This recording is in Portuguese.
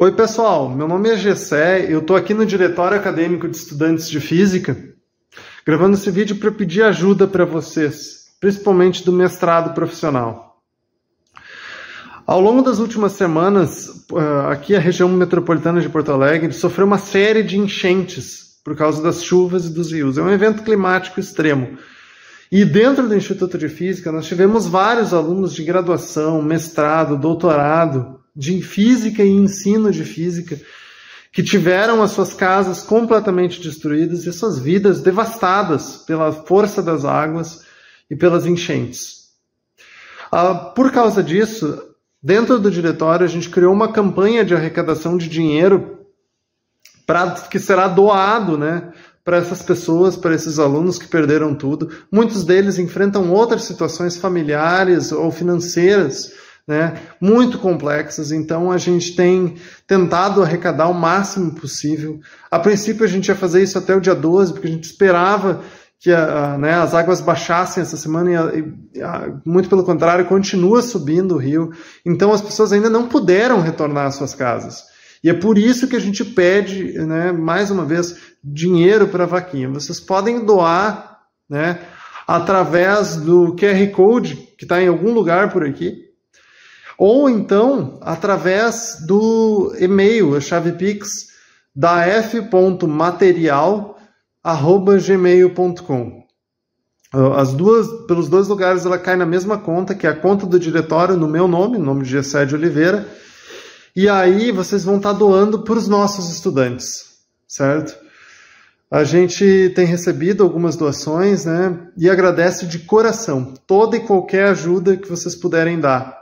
Oi, pessoal. Meu nome é Gessé. Eu estou aqui no Diretório Acadêmico de Estudantes de Física, gravando esse vídeo para pedir ajuda para vocês, principalmente do mestrado profissional. Ao longo das últimas semanas, ah, aqui a região metropolitana de Porto Alegre sofreu uma série de enchentes por causa das chuvas e dos rios. É um evento climático extremo. E dentro do Instituto de Física, nós tivemos vários alunos de graduação, mestrado, doutorado, de física e ensino de física, que tiveram as suas casas completamente destruídas e suas vidas devastadas pela força das águas e pelas enchentes. Ah, por causa disso, dentro do diretório, a gente criou uma campanha de arrecadação de dinheiro pra, que será doado né, para essas pessoas, para esses alunos que perderam tudo. Muitos deles enfrentam outras situações familiares ou financeiras né, muito complexas, então a gente tem tentado arrecadar o máximo possível. A princípio a gente ia fazer isso até o dia 12, porque a gente esperava que a, a, né, as águas baixassem essa semana e, a, muito pelo contrário, continua subindo o rio. Então as pessoas ainda não puderam retornar às suas casas. E é por isso que a gente pede, né, mais uma vez, dinheiro para a vaquinha. Vocês podem doar né, através do QR Code que está em algum lugar por aqui ou então através do e-mail, a chave Pix da f.material@gmail.com. As duas, pelos dois lugares ela cai na mesma conta, que é a conta do diretório no meu nome, nome de Gessé de Oliveira. E aí vocês vão estar doando para os nossos estudantes, certo? A gente tem recebido algumas doações, né? E agradece de coração toda e qualquer ajuda que vocês puderem dar.